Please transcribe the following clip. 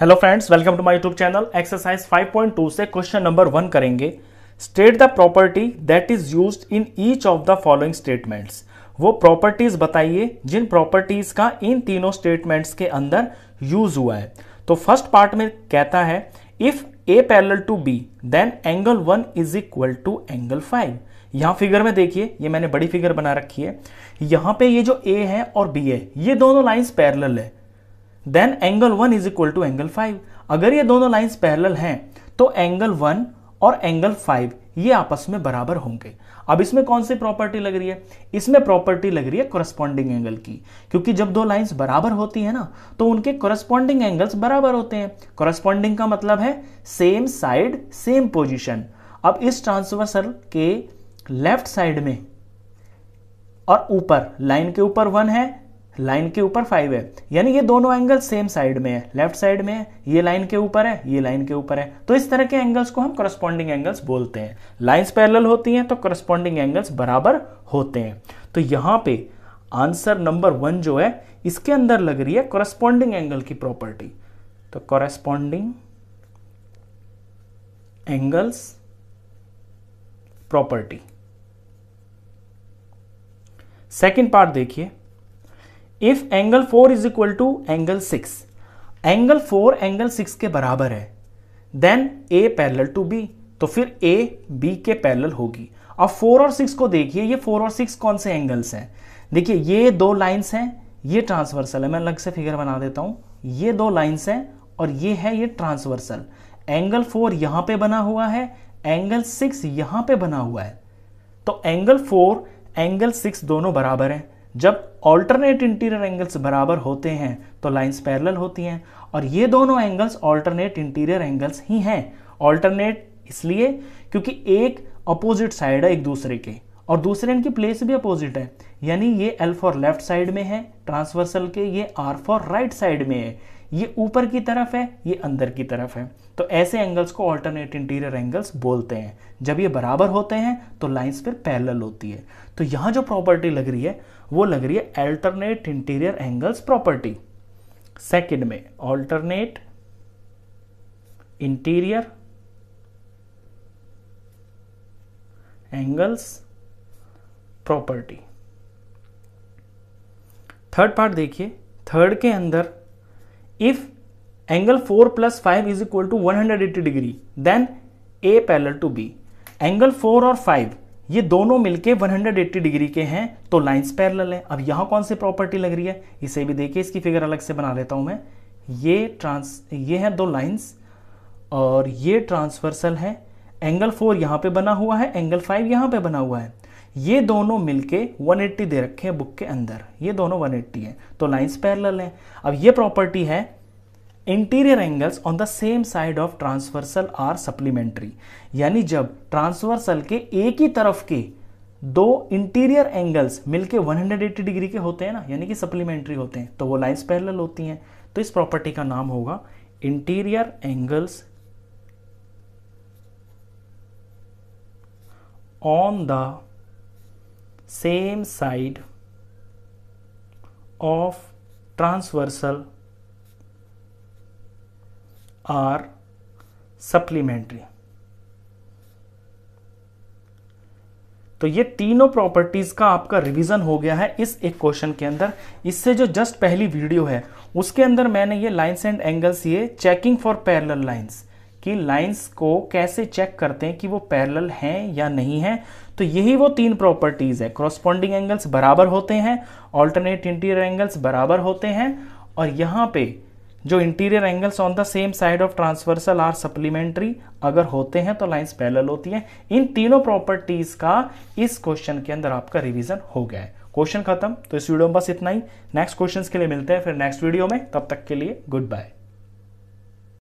hello friends welcome to my YouTube channel exercise 5.2 से question number one करेंगे state the property that is used in each of the following statements वो properties बताइए जिन properties का इन तीनों statements के अंदर यूज हुआ है तो फर्स्ट पार्ट में कहता है if A parallel to B then angle one is equal to angle five यहाँ फिगर में देखिए ये मैंने बड़ी फिगर बना रखी है यहाँ पे ये जो ए है और बी है ये दोनों लाइन्स पैरल है then angle one is equal to angle five अगर ये दोनों लाइन्स पैरल हैं तो एंगल वन और एंगल फाइव ये आपस में बराबर होंगे अब इसमें कौन सी प्रॉपर्टी लग रही है इसमें प्रॉपर्टी लग रही है कोरस्पॉन्डिंग एंगल की क्योंकि जब दो लाइंस बराबर होती है ना तो उनके कोरस्पॉन्डिंग एंगल्स बराबर होते हैं कोरस्पॉन्डिंग का मतलब है सेम साइड सेम पोजिशन अब इस ट्रांसवर्सल के लेफ्ट साइड में और ऊपर लाइन के ऊपर वन है लाइन के ऊपर फाइव है यानी ये दोनों एंगल सेम साइड में है लेफ्ट साइड में है ये लाइन के ऊपर है ये लाइन के ऊपर है तो इस तरह के एंगल्स को हम करस्पॉन्डिंग एंगल्स बोलते हैं लाइन्स पैरल होती हैं तो करस्पॉन्डिंग एंगल्स बराबर होते हैं तो यहाँ पे आंसर नंबर वन जो है इसके अंदर लग रही है कॉरेस्पॉन्डिंग एंगल की प्रॉपर्टी तो corresponding angles property second part देखिए if angle four is equal to angle six angle four angle six के बराबर है then A parallel to B तो फिर ए बी के पैरल होगी अब फोर और सिक्स को देखिए ये फोर और सिक्स कौन से एंगल्स हैं देखिए ये दो लाइंस हैं ये ट्रांसवर्सल है मैं अलग से फिगर बना देता हूँ ये दो लाइंस हैं और ये है ये ट्रांसवर्सल एंगल फोर यहाँ पे बना हुआ है एंगल सिक्स यहाँ पे बना हुआ है तो एंगल फोर एंगल सिक्स दोनों बराबर हैं जब ऑल्टरनेट इंटीरियर एंगल्स बराबर होते हैं तो लाइंस पैरेलल होती हैं और ये दोनों एंगल्स ऑल्टरनेट इंटीरियर एंगल्स ही हैं ऑल्टरनेट इसलिए क्योंकि एक अपोजिट साइड है एक दूसरे के और दूसरे इनकी प्लेस भी अपोजिट है यानी ये एल फॉर लेफ्ट साइड में है ट्रांसवर्सल के ये आर फॉर राइट साइड में है ये ऊपर की तरफ है ये अंदर की तरफ है तो ऐसे एंगल्स को ऑल्टरनेट इंटीरियर एंगल्स बोलते हैं जब ये बराबर होते हैं तो लाइंस फिर पैरेलल होती है तो यहाँ जो प्रॉपर्टी लग रही है वो लग रही है alternate interior angles property second में alternate interior angles property third part देखिए थर्ड के अंदर four plus 4 is equal to one hundred 180 degree then A parallel to B angle 4 और 5 ये दोनों मिलके 180 डिग्री के हैं तो लाइंस पैरल हैं अब यहां कौन सी प्रॉपर्टी लग रही है इसे भी देखिए इसकी फिगर अलग से बना लेता हूं मैं ये ट्रांस ये हैं दो लाइंस और ये ट्रांसवर्सल है एंगल फोर यहां पे बना हुआ है एंगल फाइव यहां पे बना हुआ है ये दोनों मिलके 180 दे रखे हैं बुक के अंदर ये दोनों 180 हैं तो लाइंस पैरेलल हैं अब ये प्रॉपर्टी है interior angles on the same side of transversal are supplementary यानी जब ट्रांसवर्सल के एक ही तरफ के दो इंटीरियर एंगल्स मिलके 180 डिग्री के होते हैं ना यानी कि सप्लीमेंट्री होते हैं तो वो लाइन्स पैरल होती हैं तो इस प्रॉपर्टी का नाम होगा interior angles on the same side of transversal are supplementary तो ये तीनों प्रॉपर्टीज का आपका रिवीजन हो गया है इस एक क्वेश्चन के अंदर इससे जो जस्ट पहली वीडियो है उसके अंदर मैंने ये लाइंस एंड एंगल्स ये चेकिंग फॉर पैरेलल लाइंस कि लाइंस को कैसे चेक करते हैं कि वो पैरेलल हैं या नहीं हैं तो यही वो तीन प्रॉपर्टीज़ है क्रॉसपॉन्डिंग एंगल्स बराबर होते हैं ऑल्टरनेट इंटीरियर एंगल्स बराबर होते हैं और यहाँ पे जो interior angles on the same side of transversal are supplementary अगर होते हैं तो लाइंस पैरेलल होती हैं इन तीनों प्रॉपर्टीज़ का इस क्वेश्चन के अंदर आपका रिविजन हो गया है क्वेश्चन खत्म तो इस वीडियो में बस इतना ही नेक्स्ट क्वेश्चन के लिए मिलते हैं फिर नेक्स्ट वीडियो में तब तक के लिए गुड बाय